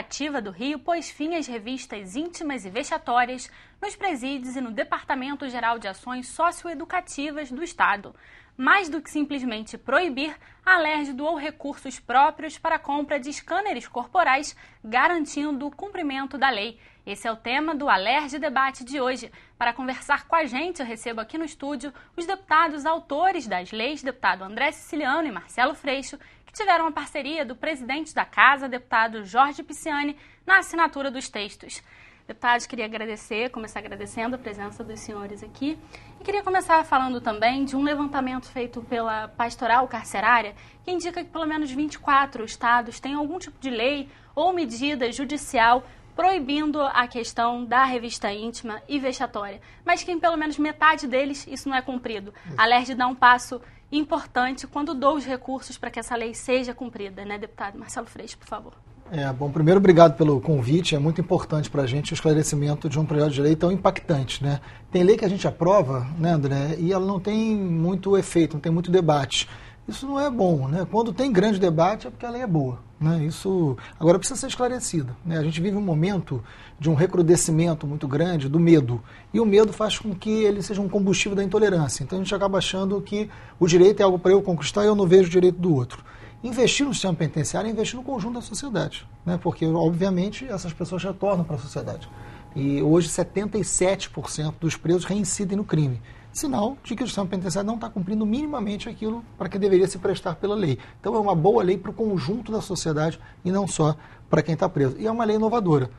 normativa do Rio pôs fim às revistas íntimas e vexatórias nos presídios e no Departamento Geral de Ações Socioeducativas do Estado mais do que simplesmente proibir, a LERJ doou recursos próprios para a compra de escâneres corporais, garantindo o cumprimento da lei. Esse é o tema do Alerj Debate de hoje. Para conversar com a gente, eu recebo aqui no estúdio os deputados autores das leis, deputado André Siciliano e Marcelo Freixo, que tiveram a parceria do presidente da Casa, deputado Jorge Pisciani, na assinatura dos textos. Deputados, queria agradecer, começar agradecendo a presença dos senhores aqui. E queria começar falando também de um levantamento feito pela Pastoral Carcerária, que indica que pelo menos 24 estados têm algum tipo de lei ou medida judicial proibindo a questão da revista íntima e vexatória. Mas que em pelo menos metade deles isso não é cumprido. A de dá um passo importante quando dou os recursos para que essa lei seja cumprida, né, deputado? Marcelo Freixo, por favor. É, bom, primeiro, obrigado pelo convite. É muito importante para a gente o esclarecimento de um projeto de lei tão impactante. Né? Tem lei que a gente aprova, né, André, e ela não tem muito efeito, não tem muito debate. Isso não é bom. Né? Quando tem grande debate, é porque a lei é boa. Né? Isso agora precisa ser esclarecido. Né? A gente vive um momento de um recrudescimento muito grande do medo. E o medo faz com que ele seja um combustível da intolerância. Então a gente acaba achando que o direito é algo para eu conquistar e eu não vejo o direito do outro. Investir no sistema penitenciário é investir no conjunto da sociedade, né? porque, obviamente, essas pessoas retornam para a sociedade. E hoje 77% dos presos reincidem no crime. Sinal de que o sistema penitenciário não está cumprindo minimamente aquilo para que deveria se prestar pela lei. Então é uma boa lei para o conjunto da sociedade e não só para quem está preso. E é uma lei inovadora,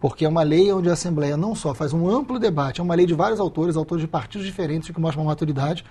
porque é uma lei onde a Assembleia não só faz um amplo debate, é uma lei de vários autores, autores de partidos diferentes, que mostram uma maturidade,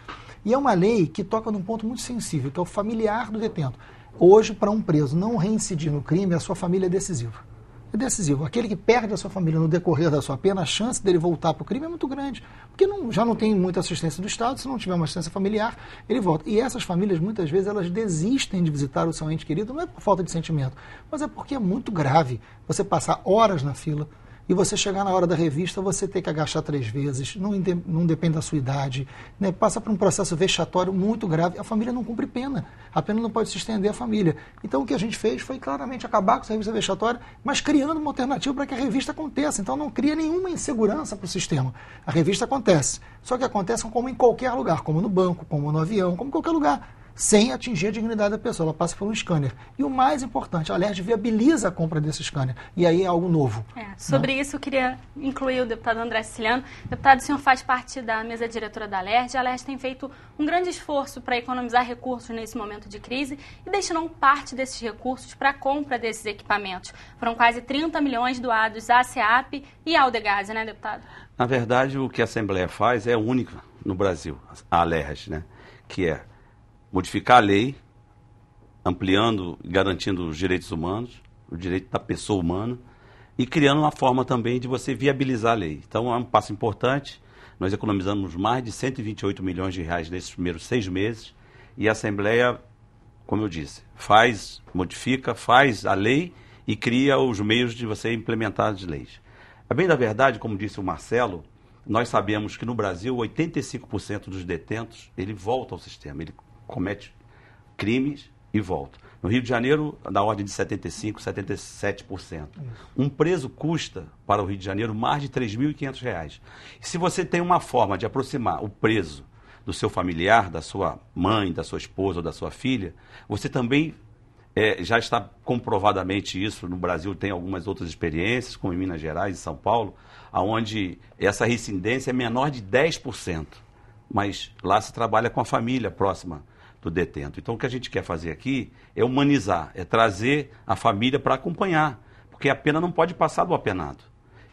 e é uma lei que toca num ponto muito sensível, que é o familiar do detento. Hoje, para um preso não reincidir no crime, a sua família é decisiva. É decisivo. Aquele que perde a sua família no decorrer da sua pena, a chance dele voltar para o crime é muito grande. Porque não, já não tem muita assistência do Estado, se não tiver uma assistência familiar, ele volta. E essas famílias, muitas vezes, elas desistem de visitar o seu ente querido, não é por falta de sentimento, mas é porque é muito grave você passar horas na fila, e você chegar na hora da revista, você ter que agachar três vezes, não, não depende da sua idade, né? passa por um processo vexatório muito grave, a família não cumpre pena, a pena não pode se estender à família. Então o que a gente fez foi claramente acabar com essa revista vexatória, mas criando uma alternativa para que a revista aconteça. Então não cria nenhuma insegurança para o sistema. A revista acontece, só que acontece como em qualquer lugar, como no banco, como no avião, como em qualquer lugar sem atingir a dignidade da pessoa. Ela passa por um scanner. E o mais importante, a LERJ viabiliza a compra desse scanner. E aí é algo novo. É, sobre né? isso, eu queria incluir o deputado André Siciliano. Deputado, o senhor faz parte da mesa diretora da LERJ. A LERJ tem feito um grande esforço para economizar recursos nesse momento de crise e destinou parte desses recursos para a compra desses equipamentos. Foram quase 30 milhões doados à SEAP e ao Degase, né, deputado? Na verdade, o que a Assembleia faz é única no Brasil, a LERJ, né? que é modificar a lei, ampliando e garantindo os direitos humanos, o direito da pessoa humana, e criando uma forma também de você viabilizar a lei. Então é um passo importante. Nós economizamos mais de 128 milhões de reais nesses primeiros seis meses e a Assembleia, como eu disse, faz, modifica, faz a lei e cria os meios de você implementar as leis. A é bem da verdade, como disse o Marcelo, nós sabemos que no Brasil 85% dos detentos ele volta ao sistema, ele comete crimes e volta. No Rio de Janeiro, na ordem de 75%, 77%. Um preso custa, para o Rio de Janeiro, mais de R$ 3.500. Se você tem uma forma de aproximar o preso do seu familiar, da sua mãe, da sua esposa ou da sua filha, você também é, já está comprovadamente isso. No Brasil tem algumas outras experiências, como em Minas Gerais e São Paulo, onde essa reincidência é menor de 10%. Mas lá se trabalha com a família próxima do detento. Então, o que a gente quer fazer aqui é humanizar, é trazer a família para acompanhar, porque a pena não pode passar do apenado.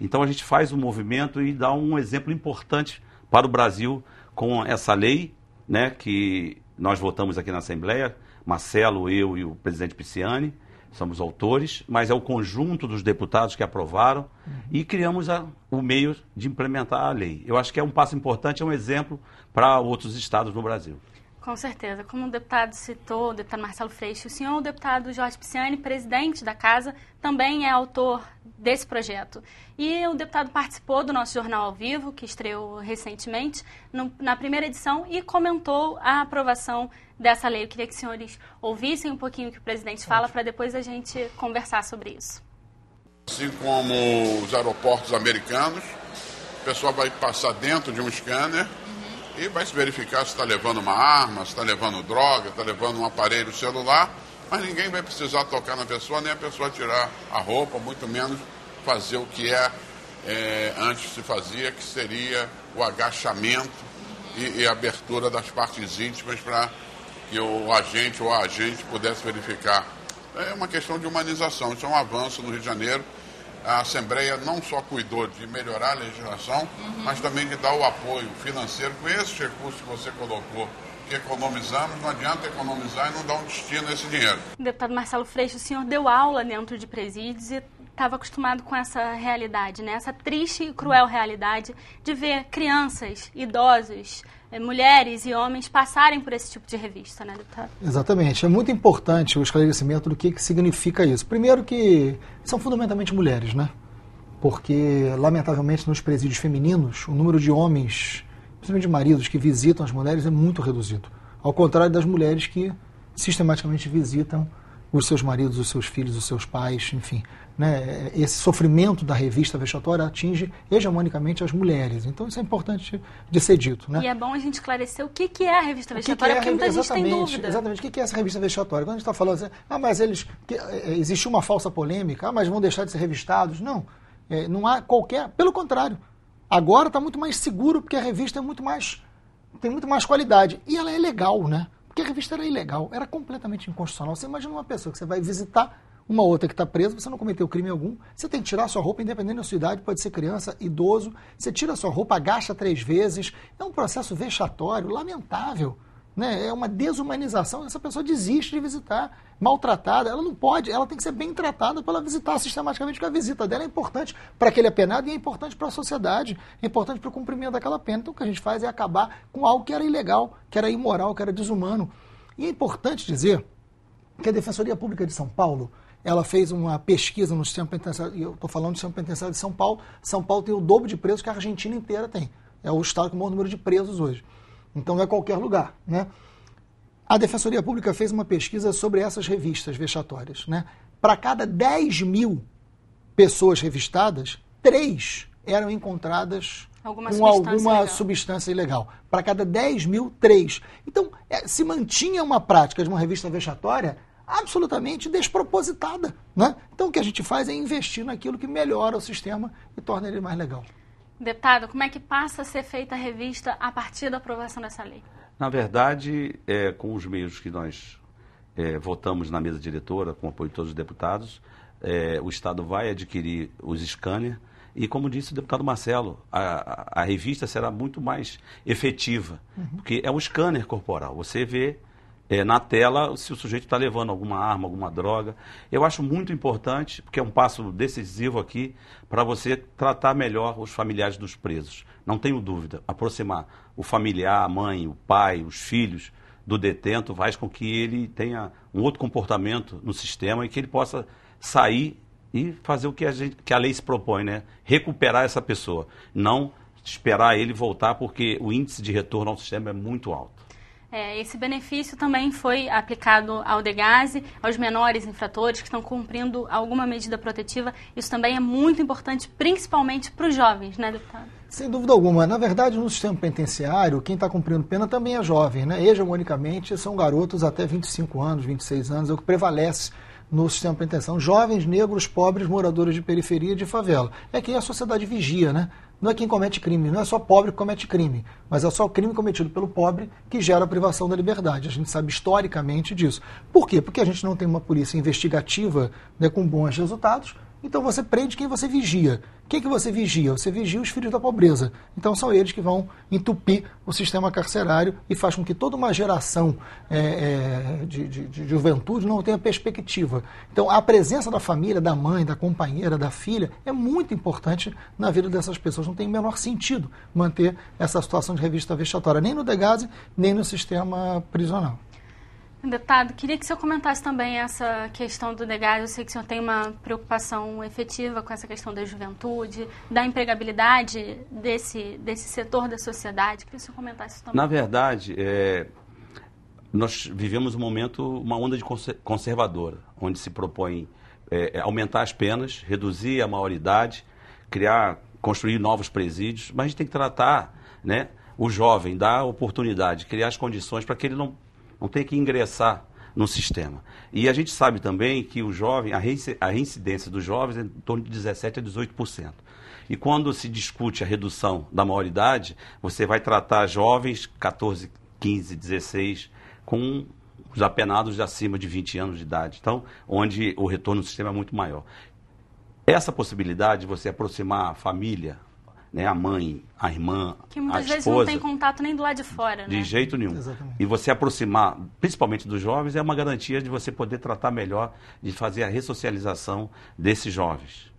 Então, a gente faz um movimento e dá um exemplo importante para o Brasil com essa lei, né, que nós votamos aqui na Assembleia, Marcelo, eu e o presidente Pisciani, somos autores, mas é o conjunto dos deputados que aprovaram uhum. e criamos a, o meio de implementar a lei. Eu acho que é um passo importante, é um exemplo para outros estados no Brasil. Com certeza. Como o deputado citou, o deputado Marcelo Freixo, o senhor, o deputado Jorge Pisciani, presidente da casa, também é autor desse projeto. E o deputado participou do nosso Jornal ao Vivo, que estreou recentemente, no, na primeira edição, e comentou a aprovação dessa lei. Eu queria que os senhores ouvissem um pouquinho o que o presidente fala, para depois a gente conversar sobre isso. Assim como os aeroportos americanos, o pessoal vai passar dentro de um scanner e vai se verificar se está levando uma arma, se está levando droga, está levando um aparelho celular, mas ninguém vai precisar tocar na pessoa, nem a pessoa tirar a roupa, muito menos fazer o que é, é antes se fazia, que seria o agachamento e, e abertura das partes íntimas para que o agente ou a agente pudesse verificar. É uma questão de humanização, isso é um avanço no Rio de Janeiro a Assembleia não só cuidou de melhorar a legislação, uhum. mas também de dar o apoio financeiro com esses recursos que você colocou. Que economizamos, não adianta economizar e não dar um destino a esse dinheiro. Deputado Marcelo Freixo, o senhor deu aula dentro de presídios e estava acostumado com essa realidade, né? essa triste e cruel realidade de ver crianças, idosos, eh, mulheres e homens passarem por esse tipo de revista, né, deputado? Exatamente. É muito importante o esclarecimento do que, que significa isso. Primeiro que são fundamentalmente mulheres, né? Porque, lamentavelmente, nos presídios femininos, o número de homens, principalmente de maridos, que visitam as mulheres é muito reduzido. Ao contrário das mulheres que sistematicamente visitam os seus maridos, os seus filhos, os seus pais, enfim. Né? Esse sofrimento da revista vexatória atinge hegemonicamente as mulheres. Então isso é importante de ser dito. Né? E é bom a gente esclarecer o que, que é a revista vexatória, que que é porque muita gente tem dúvida. Exatamente, o que, que é essa revista vexatória? Quando a gente está falando assim, ah, mas eles. Eh, existe uma falsa polêmica, ah, mas vão deixar de ser revistados. Não. É, não há qualquer. Pelo contrário. Agora está muito mais seguro, porque a revista é muito mais. tem muito mais qualidade. E ela é legal, né? Porque a revista era ilegal, era completamente inconstitucional. Você imagina uma pessoa que você vai visitar uma outra que está presa, você não cometeu crime algum, você tem que tirar sua roupa, independente da sua idade, pode ser criança, idoso, você tira sua roupa, agacha três vezes. É um processo vexatório, lamentável. Né? É uma desumanização, essa pessoa desiste de visitar, maltratada, ela não pode, ela tem que ser bem tratada para ela visitar sistematicamente, porque a visita dela é importante para aquele apenado e é importante para a sociedade, é importante para o cumprimento daquela pena. Então o que a gente faz é acabar com algo que era ilegal, que era imoral, que era desumano. E é importante dizer que a Defensoria Pública de São Paulo, ela fez uma pesquisa no sistema penitenciário, e eu estou falando do sistema penitenciário de São Paulo, São Paulo tem o dobro de presos que a Argentina inteira tem. É o estado com o maior número de presos hoje. Então não é qualquer lugar, né? A Defensoria Pública fez uma pesquisa sobre essas revistas vexatórias, né? Para cada 10 mil pessoas revistadas, três eram encontradas alguma com substância alguma ilegal. substância ilegal. Para cada 10 mil, três. Então, é, se mantinha uma prática de uma revista vexatória absolutamente despropositada. Né? Então, o que a gente faz é investir naquilo que melhora o sistema e torna ele mais legal. Deputado, como é que passa a ser feita a revista a partir da aprovação dessa lei? Na verdade, é, com os meios que nós é, votamos na mesa diretora, com o apoio de todos os deputados, é, o Estado vai adquirir os scanners e, como disse o deputado Marcelo, a, a, a revista será muito mais efetiva, uhum. porque é um scanner corporal. Você vê é, na tela se o sujeito está levando alguma arma, alguma droga. Eu acho muito importante, porque é um passo decisivo aqui, para você tratar melhor os familiares dos presos. Não tenho dúvida, aproximar o familiar, a mãe, o pai, os filhos do detento faz com que ele tenha um outro comportamento no sistema e que ele possa sair e fazer o que a, gente, que a lei se propõe, né? Recuperar essa pessoa, não esperar ele voltar, porque o índice de retorno ao sistema é muito alto. É, esse benefício também foi aplicado ao Degase, aos menores infratores que estão cumprindo alguma medida protetiva. Isso também é muito importante, principalmente para os jovens, né, deputado? Sem dúvida alguma. Na verdade, no sistema penitenciário, quem está cumprindo pena também é jovem, né? Hegemonicamente, são garotos até 25 anos, 26 anos, é o que prevalece no sistema penitenciário. Jovens, negros, pobres, moradores de periferia e de favela. É quem a sociedade vigia, né? não é quem comete crime, não é só pobre que comete crime, mas é só o crime cometido pelo pobre que gera a privação da liberdade. A gente sabe historicamente disso. Por quê? Porque a gente não tem uma polícia investigativa né, com bons resultados, então você prende quem você vigia. Quem que você vigia? Você vigia os filhos da pobreza. Então são eles que vão entupir o sistema carcerário e faz com que toda uma geração é, é, de, de, de, juventude não tenha perspectiva. Então a presença da família, da mãe, da companheira, da filha é muito importante na vida dessas pessoas. Não tem o menor sentido manter essa situação de revista vexatória, nem no Degase, nem no sistema prisional. Deputado, queria que o senhor comentasse também essa questão do DEGAS. Eu sei que o senhor tem uma preocupação efetiva com essa questão da juventude, da empregabilidade desse, desse setor da sociedade. Queria que o senhor comentasse isso também. Na verdade, é, nós vivemos um momento, uma onda de conservadora, onde se propõe é, é, aumentar as penas, reduzir a maioridade, criar, construir novos presídios, mas a gente tem que tratar né, o jovem, dar oportunidade, criar as condições para que ele não não tem que ingressar no sistema. E a gente sabe também que o jovem, a reincidência dos jovens é em torno de 17% a 18%. E quando se discute a redução da maioridade, você vai tratar jovens 14, 15, 16 com os apenados de acima de 20 anos de idade, então, onde o retorno do sistema é muito maior. Essa possibilidade de você aproximar a família, né? A mãe, a irmã, que muitas a esposa, vezes não tem contato nem do lado de fora, De né? jeito nenhum. Exatamente. E você aproximar, principalmente dos jovens, é uma garantia de você poder tratar melhor, de fazer a ressocialização desses jovens.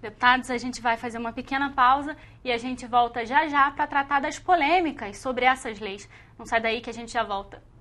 Deputados, a gente vai fazer uma pequena pausa e a gente volta já já para tratar das polêmicas sobre essas leis. Não sai daí que a gente já volta.